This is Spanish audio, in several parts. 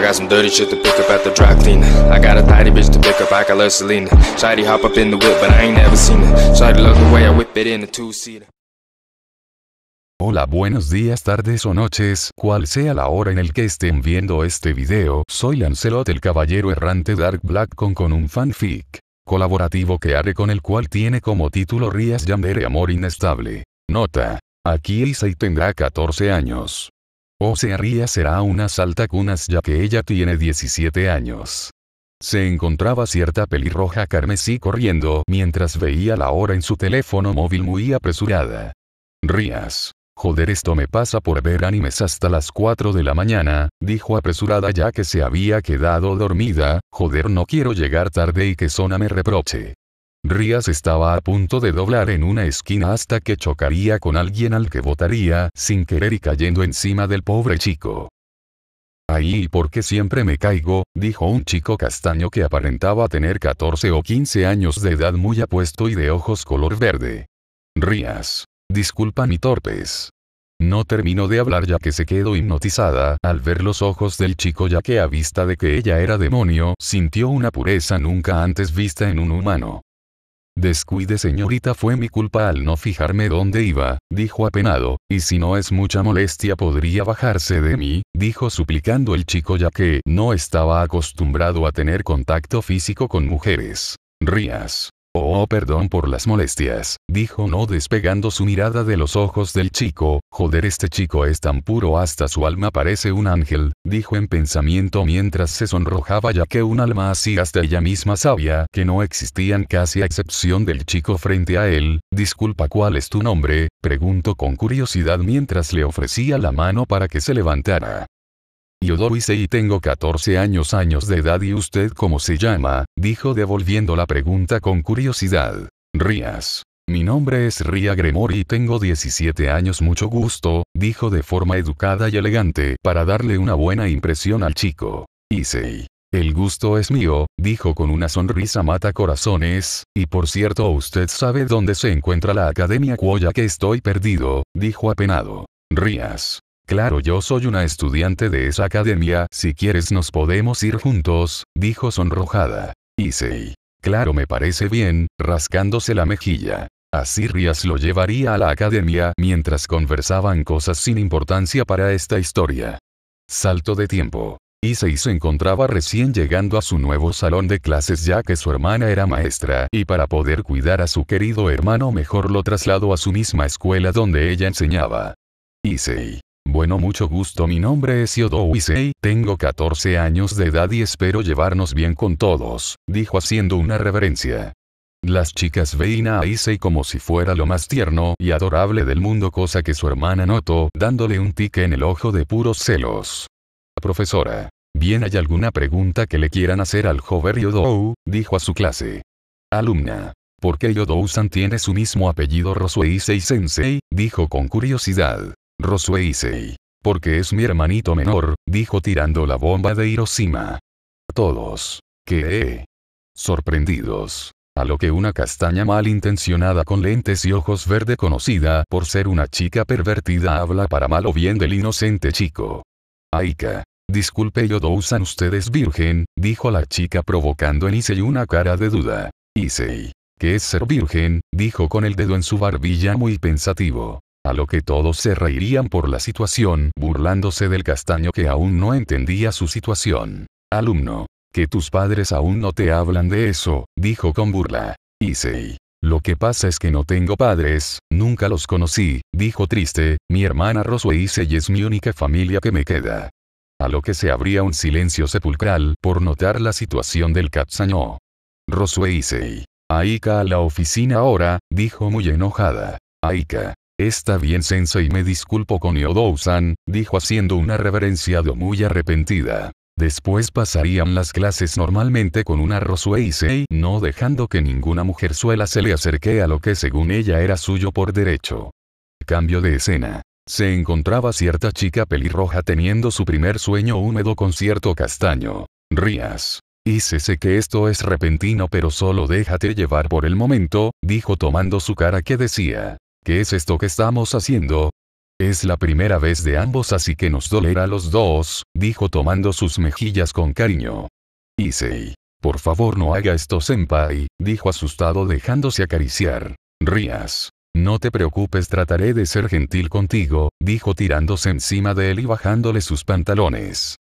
to pick up at the I got a bitch to pick up, Hola buenos días tardes o noches, cual sea la hora en el que estén viendo este video, soy Lancelot el caballero errante Dark Black con con un fanfic colaborativo que haré con el cual tiene como título Rías Yandere Amor Inestable. Nota. Aquí Issei tendrá 14 años. Oh, Rías será unas cunas ya que ella tiene 17 años. Se encontraba cierta pelirroja carmesí corriendo mientras veía la hora en su teléfono móvil muy apresurada. Rías. Joder, esto me pasa por ver animes hasta las 4 de la mañana, dijo apresurada ya que se había quedado dormida, joder, no quiero llegar tarde y que Sona me reproche. Rías estaba a punto de doblar en una esquina hasta que chocaría con alguien al que votaría, sin querer y cayendo encima del pobre chico. Ahí porque siempre me caigo, dijo un chico castaño que aparentaba tener 14 o 15 años de edad muy apuesto y de ojos color verde. Rías. Disculpa mi torpes. No terminó de hablar ya que se quedó hipnotizada al ver los ojos del chico ya que a vista de que ella era demonio, sintió una pureza nunca antes vista en un humano. Descuide señorita fue mi culpa al no fijarme dónde iba, dijo apenado, y si no es mucha molestia podría bajarse de mí, dijo suplicando el chico ya que no estaba acostumbrado a tener contacto físico con mujeres. Rías. Oh, perdón por las molestias, dijo no despegando su mirada de los ojos del chico, joder este chico es tan puro hasta su alma parece un ángel, dijo en pensamiento mientras se sonrojaba ya que un alma así hasta ella misma sabía que no existían casi a excepción del chico frente a él, disculpa cuál es tu nombre, preguntó con curiosidad mientras le ofrecía la mano para que se levantara. Yo y tengo 14 años años de edad y usted cómo se llama, dijo devolviendo la pregunta con curiosidad. Rías. Mi nombre es Ría Gremori y tengo 17 años mucho gusto, dijo de forma educada y elegante para darle una buena impresión al chico. Issei. El gusto es mío, dijo con una sonrisa mata corazones, y por cierto usted sabe dónde se encuentra la Academia Cuoya que estoy perdido, dijo apenado. Rías. Claro, yo soy una estudiante de esa academia, si quieres nos podemos ir juntos, dijo sonrojada. Isei. Claro, me parece bien, rascándose la mejilla. Así Rias lo llevaría a la academia mientras conversaban cosas sin importancia para esta historia. Salto de tiempo. Isei se encontraba recién llegando a su nuevo salón de clases ya que su hermana era maestra y para poder cuidar a su querido hermano mejor lo trasladó a su misma escuela donde ella enseñaba. Isei. Bueno mucho gusto mi nombre es Yodo Isei, tengo 14 años de edad y espero llevarnos bien con todos, dijo haciendo una reverencia. Las chicas veían a Issei como si fuera lo más tierno y adorable del mundo cosa que su hermana notó, dándole un tique en el ojo de puros celos. Profesora. Bien hay alguna pregunta que le quieran hacer al joven Yodou, dijo a su clase. Alumna. ¿Por qué Yodou-san tiene su mismo apellido Rosuei Issei Sensei? dijo con curiosidad. Rosue Issei. Porque es mi hermanito menor, dijo tirando la bomba de Hiroshima. Todos. Que. Sorprendidos. A lo que una castaña malintencionada con lentes y ojos verde conocida por ser una chica pervertida habla para mal o bien del inocente chico. Aika. Disculpe ¿usan ustedes virgen, dijo la chica provocando en Issei una cara de duda. «Isei. ¿Qué es ser virgen? dijo con el dedo en su barbilla muy pensativo a lo que todos se reirían por la situación, burlándose del castaño que aún no entendía su situación. Alumno, que tus padres aún no te hablan de eso, dijo con burla. Isei, Lo que pasa es que no tengo padres, nunca los conocí, dijo triste, mi hermana Rosue Issei es mi única familia que me queda. A lo que se abría un silencio sepulcral por notar la situación del castaño. Rosue Issei. Aika a la oficina ahora, dijo muy enojada. Aika. Está bien sensei me disculpo con yodou dijo haciendo una reverencia de muy arrepentida. Después pasarían las clases normalmente con una Rosuei-sei no dejando que ninguna mujer suela se le acerque a lo que según ella era suyo por derecho. Cambio de escena. Se encontraba cierta chica pelirroja teniendo su primer sueño húmedo con cierto castaño. Rías. Y sé que esto es repentino pero solo déjate llevar por el momento, dijo tomando su cara que decía, ¿Qué es esto que estamos haciendo? Es la primera vez de ambos así que nos dolerá a los dos, dijo tomando sus mejillas con cariño. Issei. Por favor no haga esto senpai, dijo asustado dejándose acariciar. Rías. No te preocupes trataré de ser gentil contigo, dijo tirándose encima de él y bajándole sus pantalones.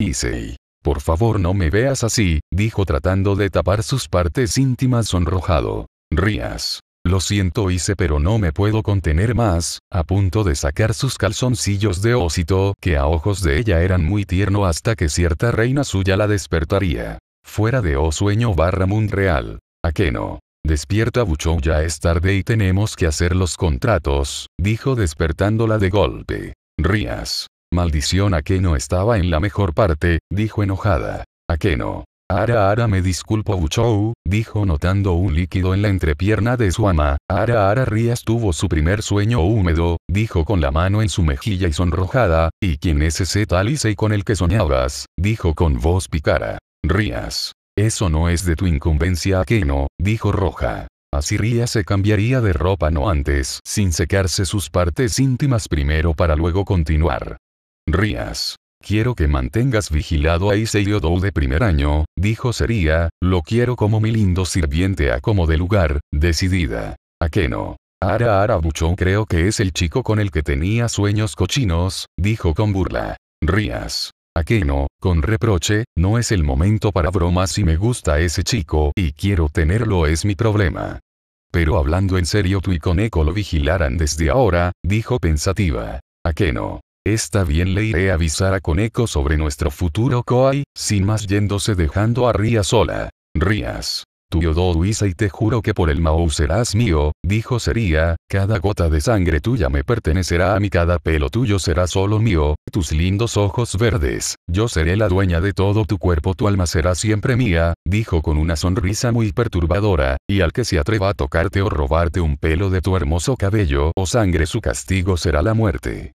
Issei. Por favor no me veas así, dijo tratando de tapar sus partes íntimas sonrojado. Rías. Lo siento hice pero no me puedo contener más, a punto de sacar sus calzoncillos de ósito que a ojos de ella eran muy tierno hasta que cierta reina suya la despertaría. Fuera de o oh sueño barra real. ¿A qué no? Despierta Bucho ya es tarde y tenemos que hacer los contratos, dijo despertándola de golpe. Rías. Maldición a que no estaba en la mejor parte, dijo enojada. A que no. Ara Ara me disculpo Buchou», dijo notando un líquido en la entrepierna de su ama, Ara Ara Rías tuvo su primer sueño húmedo, dijo con la mano en su mejilla y sonrojada, ¿y quién es ese tal y con el que soñabas? dijo con voz picara. Rías. Eso no es de tu incumbencia no dijo Roja. Así Rías se cambiaría de ropa no antes, sin secarse sus partes íntimas primero para luego continuar. Rías. Quiero que mantengas vigilado a Issei Yodou de primer año, dijo Sería, lo quiero como mi lindo sirviente a como de lugar, decidida. ¿A qué no? Ara Ara Bucho creo que es el chico con el que tenía sueños cochinos, dijo con burla. Rías. no? con reproche, no es el momento para bromas y me gusta ese chico y quiero tenerlo es mi problema. Pero hablando en serio tú y con Eco lo vigilarán desde ahora, dijo pensativa. no? Está bien le iré a avisar a Coneco sobre nuestro futuro Koai, sin más yéndose dejando a Ria sola. Rías. Tuyo Luisa y te juro que por el Mao serás mío, dijo Sería, cada gota de sangre tuya me pertenecerá a mí, cada pelo tuyo será solo mío, tus lindos ojos verdes, yo seré la dueña de todo tu cuerpo, tu alma será siempre mía, dijo con una sonrisa muy perturbadora, y al que se atreva a tocarte o robarte un pelo de tu hermoso cabello o sangre su castigo será la muerte.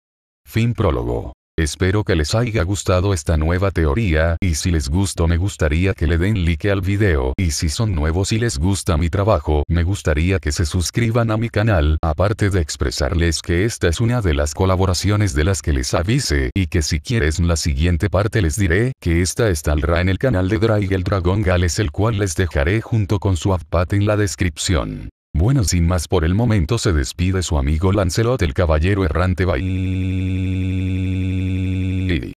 Fin prólogo. Espero que les haya gustado esta nueva teoría y si les gustó me gustaría que le den like al video y si son nuevos y les gusta mi trabajo me gustaría que se suscriban a mi canal aparte de expresarles que esta es una de las colaboraciones de las que les avise y que si quieres la siguiente parte les diré que esta estará en el canal de Drag el Dragón Gales el cual les dejaré junto con su app en la descripción. Bueno, sin más por el momento se despide su amigo Lancelot el caballero errante. Bye.